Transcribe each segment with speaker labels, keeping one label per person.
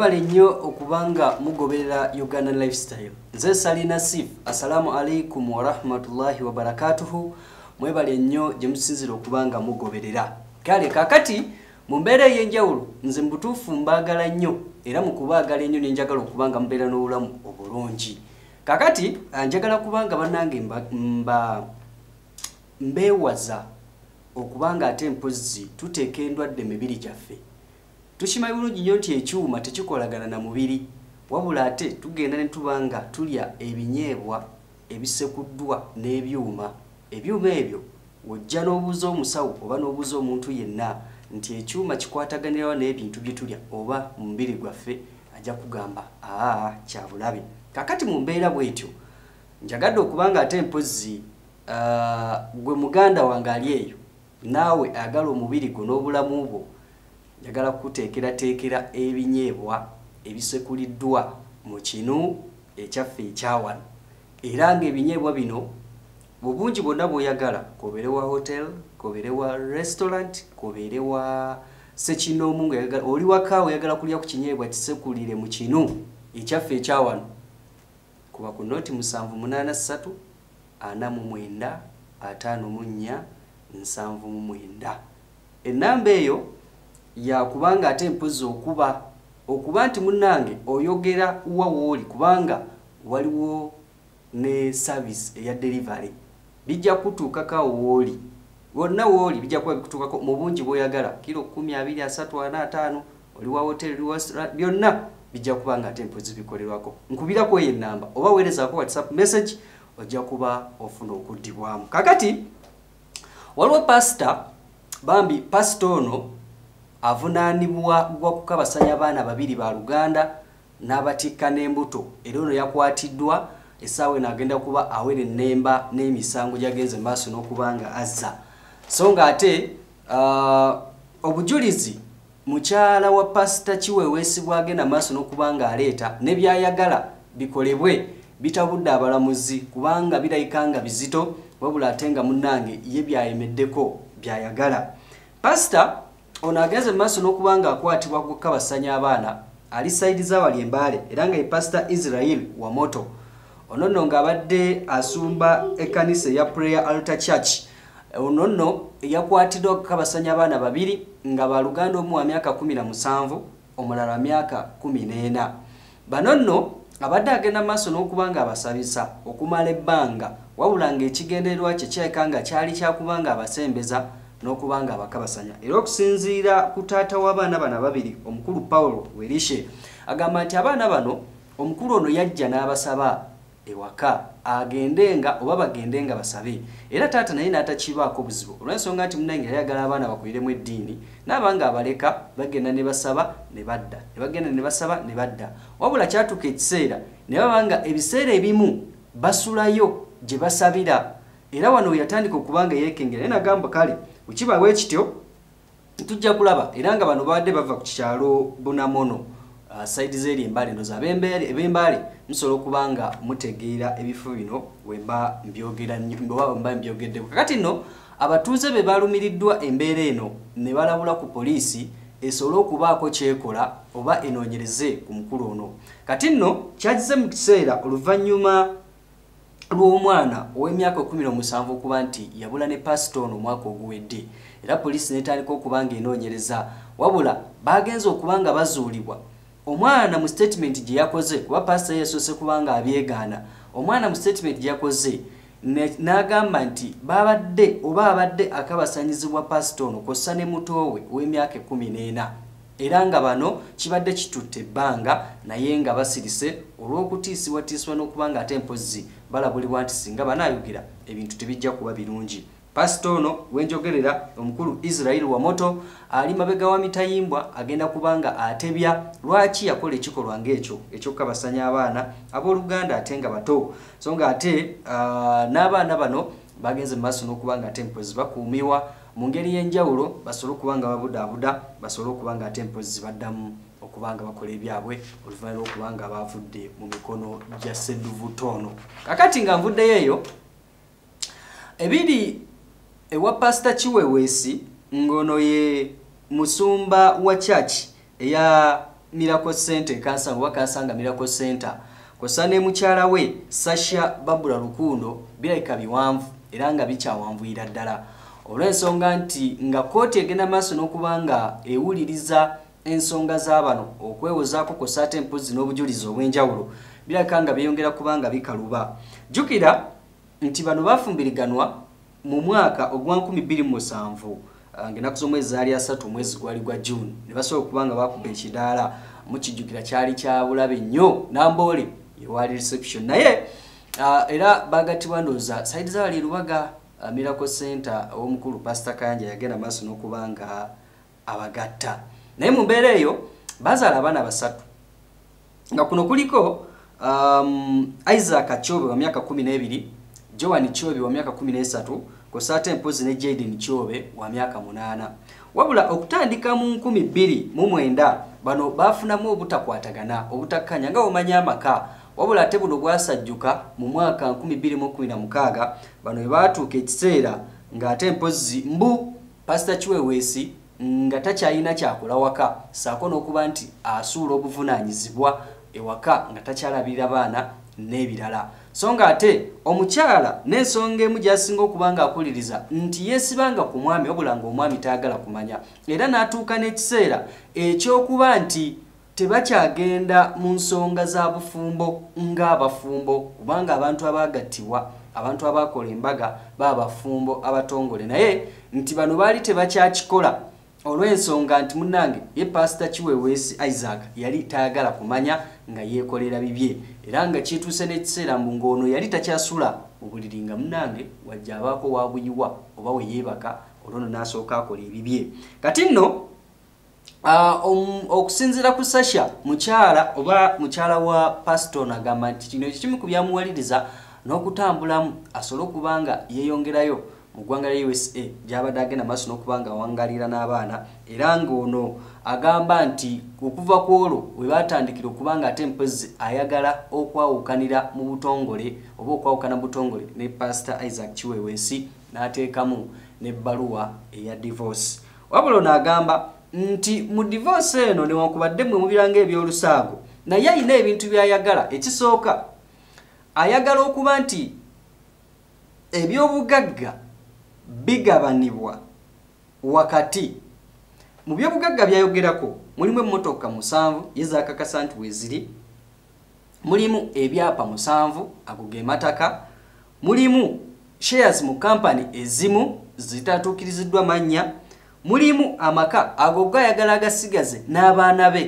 Speaker 1: mpale nnyo okuba nga mugoberera uganda lifestyle nze salina sif assalamu alaikum warahmatullahi wabarakatuhu mwebale nnyo gye musinzira okuba nga mugoberera kale kakati mu mbeera ey'enjawulo nze mubutuufu mbaagala nnyo era mukubaagala ennyo nenjagala okuba nga mubeera n'obulamu obulungi kakati ah, njagala kuba nga bannange mba mbeewaza okuba nga ate empozzi tuteeka endwadde mibiri gyaffe tukimanyi bulungi nnyo nti ekyuma tekikolagana na mubiri wabula ate tugenda ne tuba nga tulya ebinyeebwa ebisekuddwa n'ebyuma ebyuma ebyo ojja n'obuuza omusawo oba n'obuuza omuntu yenna nti ekyuma kikwataganirawa n'ebintu bye tulya oba mumubiri gwaffe ajja kugamba aaa kyabulabe kakati mu mbeera bwetyo njagadde okuba nga ate mpozi gwe muganda wange ali eyo naawe agala omubiri gwe n'obulamu bwo njagala kuteekerateekera ebinyeebwa ebisekuliddwa mu kinu ekyaffe ekyawano era ngaebinyeebwa bino bubungi bwonna bw'oyagala kobere wa hotel kobere wa restaurant kobere wa sekinoomu oli waka oyagala kulya ku kinyeebwa kisekulire mu kinu ekyaffe ekyawano kuba ku noti 783 49 54 79 enamba eyo yakubanga ate mpozi okuba okuba nti munnange oyogera wa wooli kubanga waliwo ne service eya delivery bijja kutuukaka wooli wonna wooli bijja kuba bikutuukako mu bungi bw'oyagala kilo 1235 oli wa hoteri oli byonna bijja kuba nga ate mpozi bikolerwako nkubirako eyo ennamba oba weerezaako whatsapp message ojja kuba ofuna okuddibwamu kakati waliwo pasita bambi pasita ono avunaanibwa gwa kukabasanya abaana babiri ba luganda n'abatikka n'embuto era ono yakwatiddwa essaawa eno agenda kuba awera ennemba n'emisango gyagenze maaso n'okuba nga azza so nga ate uh, ah, obujulizi mukyala wa pasita kiweweesibwa agenda maaso n'okuba nga aleeta ne byayagala bikolebwe bitabudde abalamuzi kubanga birayika nga bizito wabula ate nga munnange ye byayemeddeko byayagala pasita ono agenze maaso n'okuba ng'akwatibwa kukabasanya abaana ali sayidi z'awali embaale era nga ye pasita israel wa moto ono nno ng'abadde asumba ekanisa eya prayer alter church ono nno yakwatiddwa okukabasanya abaana babiri nga ba luganda omu wa myaka 17 omulala wa myaka 14 bano nno abadde agenda maaso n'okuba ng'abasabisa okumala ebbanga wabula ng'ekigendererwa kye kyeka nga kyali kyakuba ng'abasembeza abasembeza n'okuba nga abakabasanya era okusinziira ku taata w'abaana bano ababiri omukulu pawulo werishe agamba nti abaana bano omukulu ono yajja n'abasaba ewaka agendenga oba bagendenga basabe era taata naye n'atakibaako obuzibu olw'ensonga nti munange yali agala abaana bakwiremu eddiini n'abanga abaleka bagenda ne basaba ne badda ne bagenda ne basaba ne badda wabula kyatuuka ekiseera ne baba nga ebiseera ebimu basulayo gye basabira era wano we yatandika okuba nga yeekengera naye nagamba kale bwekiba bwe kityo tujja kulaba era nga bano babadde bava ku kikyalo bunamono uh, saidi zeri embale ndoza ebembaale musobola okuba nga mutegeera ebifo bino wemba mbyogera mba mbyogeddeko kakati nno abatuuze be baalumiriddwa embeera eno ne balabula ku poliisi esobole okubaako kyekola oba enoonyereze ku mukulu ono kati nno kyagize mu kiseera oluvannyuma lw'omwana ow'emyaka 17 okuba nti yabula ne pasito ono omwaka oguwedde era poliisi netandika okuba nga enoonyereza wabula bagenze okuba nga bazuulibwa omwana mu sitatimenti gye yakoze kuba pasito yasoose kuba nga abyegaana omwana mu sitatimenti gye yakoze n'agamba nti babadde oba abadde akabasanyizibwa pasito ono kossa ne muto we ow'emyaka 14 era nga bano kibadde kitutte ebbanga naye nga basirise olw'okutiisibwatiisibwa n'okubanga ate empozi balabulibwa nti singa banaayogera ebintu tebijja kuba birungi pasito ono wenjogerera omukulu israel wamoto ali mabega wa mitayimbwa agenda kubanga atebya lwaki yakola ekikolwa ngaekyo ekyokukabasanya abaana ab'oluganda ate nga bato so nga ate uh, n'abaana bano bagenze mu maaso n'okubanga ate empozi bakuumibwa mu ngeri y'enjawulo basobole okuba nga babudaabuda basobole okuba nga ate empozi baddamu okuba nga bakola ebyabwe oluvannyuma lw'okuba nga bavudde mu mikono gya sseduvutoono kakati nga nvuddeyo eyo ebiri ewa pasita kiweweesi ng'ono ye musumba wa chaki eya mirako sente kansanga wakansanga mirako senta kosa ne mukyala we sasha babula lukundo birabika biwanvu era nga bikyawanvuyira ddala olw'ensonga nti nga kkooti egenda maaso n'okuba nga ewuliriza ensonga z'abano okwewozaako ku saate empuzi n'obujulizi obw'enjawulo biraka nga byeyongera kubanga bikaluba jjukira nti bano bafumbiriganwa mu mwaka ogwa 27 ah, ngaenaku z'omwezi zaali asatu omwezi gwali gwa juni ne basobola okuba nga bakuba ekidaala mukijjukira kyali kya bulabe nnyo namboole ewali reception naye ah, era bagatibwa ndooza saidi zabali erubaga uh, miracle center omukulu pastor kanja yagenda maaso n'okuba nga abagatta naye mu mbeera eyo bazaala abaana basatu nga kuno kuliko um, isaac kyobe wa myaka 1b2r joan kyobe wa myaka 13 kosaate mpozi ne jaden kyobe wa myaka 8 wabula okutandika mu 2009 bano baafunamu obutakwatagana obutakkanya nga omanya amaka wabula ate buno gwasajjuka mu mwaka 2016 bano ebaatuuka ekiseera ng'ate mpozzi mbu pasita kiweweesi nga takyalina kyakola waka saako n'okuba nti asuula obuvunaanyizibwa ewaka nga takyalabirira baana n'ebirala so ng'ate omukyala n'ensonga emu gy'asinga okuba ng'akuliriza nti yeesibanga ku mwami wabula ng'omwami taagala kumanya era n'atuuka n'ekiseera ekyokuba nti tebakyagenda mu nsonga za bufumbo ng'abafumbo kubanga abantu abaagattibwa abantu abaakola embaga baabafumbo abatongole naye nti bano baali tebakyakikola olw'ensonga nti munnange ye pasita kiweweesi isaac yali taagala kumanya nga yeekolera bibye era nga kituuse n'ekiseera mbu ng'ono yali takyasula mu buliri nga munnange wajja abaako waabuyiwa oba weyeebaka olwono n'asooka akola ebibye kati nno Uh, um, okusinziira ku sasha mukyala oba mukyala wa pastoon agamba nti kino ekikimu ku byamuwaliriza n'okutambulamu asobole okuba nga yeeyongerayo mu ggwanga lya usa gyabadde agenda maaso n'okuba nga awangalira n'abaana era ng'ono agamba nti okuva ku olwo we baatandikira okuba nga ate mpozi ayagala okwawukanira mu butongole oba okwawukana mu butongole ne pasito isaac kiwewensi n'ateekamu n'ebbaluwa eya divorce wabula ono agamba nti mu divorce eno newankubadde mwe mubiranga ebyolusaago naye alina ebintu byayagala ekisooka ayagala okuba nti ebyobugagga bigabanibwa wakati mu byobugagga byayogerako mulimu emmotoka musanvu ye zakakasa nti weziri mulimu ebyapa musanvu ago gemataka mulimu shares mu kampani ezimu zitatuukiriziddwa mannya mulimu amaka ago gayagala agasigaze n'abaana be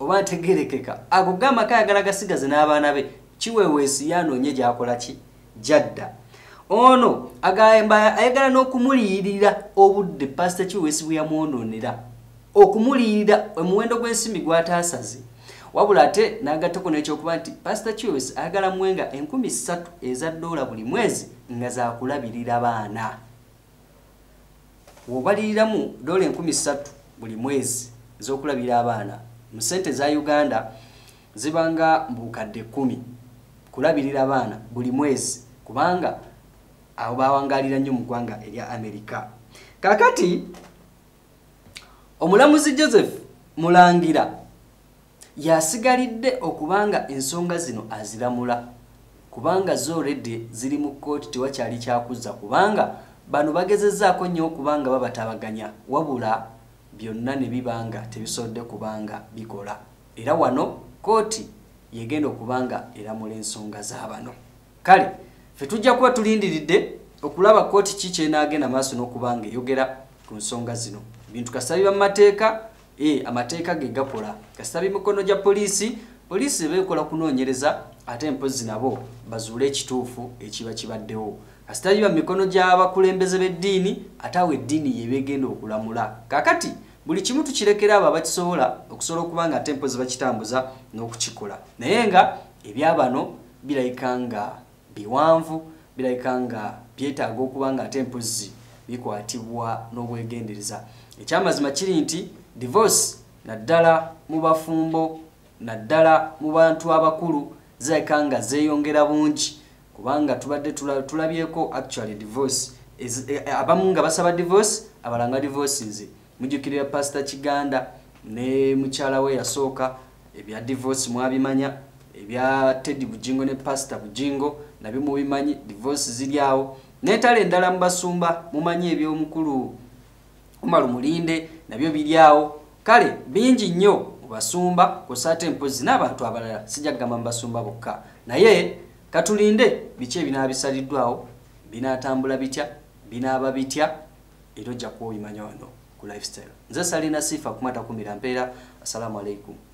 Speaker 1: oba ntegerekeka ago gamaka ayagala agasigaze n'abaana be kiweweesi yanoonye gyakola ki jadda ono agamba ayagala n'okumuliyirira obudde pasita kiweesi bwe yamwononera okumuliyirira omuwendo gw'ensimi gwataasaze wabula ate n'agattako n'ekyokuba nti pasita kiweesi ayagala muwenga enkumi ssatu eza ddoola buli mwezi nga zakulabirira baana bw'obaliriramu dola enkumi ssatu buli mwezi ez'okulabira abaana mu ssente za uganda zibanga mbukadde kumi kulabirira abaana buli mwezi kubanga abo bawangalira nnyo mu ggwanga erya amerika kakati omulamuzi joseph mulangira yasigalidde okubanga ensonga zino aziramula kubanga zo redi ziri mu kkooti tewakyali kyakuzza kubanga bano bagezezzaako nnyo okuba nga babatabaganya wabula byonna ne bibanga tebisodde kubanga bikola era wano kooti yegenda okubanga eramula ensonga z'abano kale fe tujja kuba tulindiridde okulaba kooti ki kyenaagenda maaso n'okubanga eyogera ku nsonga zino bintu kasabiba mumateeka e amateeka ge gakola kasitabi mikono gya poliisi poliisi ebekola kunoonyereza ate empozi nabo bazuule ekituufu ekiba kibaddewo asitaliba mikono gy'abakulembeze b'eddiini atawa eddiini yebegenda okulamula kakati buli kimu tukirekera abo abakisobola okusobola okuba nga tempo zibakitambuza n'okukikola naye nga ebyabano birayika nga biwanvu birayika nga byetaaga okuba nga tempozi bikwatibwa n'obwegendereza ekyamazima kiri nti divorce naddala mu bafumbo naddala mu bantu abakulu zirayika nga zeeyongera bungi kubanga tubadde tulabyeko actually divorce eh, abamu nga basaba divorce abalanga divorces mujjukirira pastor kiganda ne mukyala we yasooka ebya divorce mwabimanya ebya teddy bujingo ne pastor bujingo nabyo mubimanyi divorce ziryawo neetala endala mubasumba mumanyi ebyomukulu umalu mulinde nabyo biryawo kale bingi nnyo mubasumba kusate mpozi n'abantu abalala sijagamba mubasumba bokka naye katulinde biki ebinaba bisaliddwawo binaatambula bitya binaaba bitya era ojja kuwa obimanya wano ku lifestyle nze salina sifa kumata kumira mpeera assalamu alaikum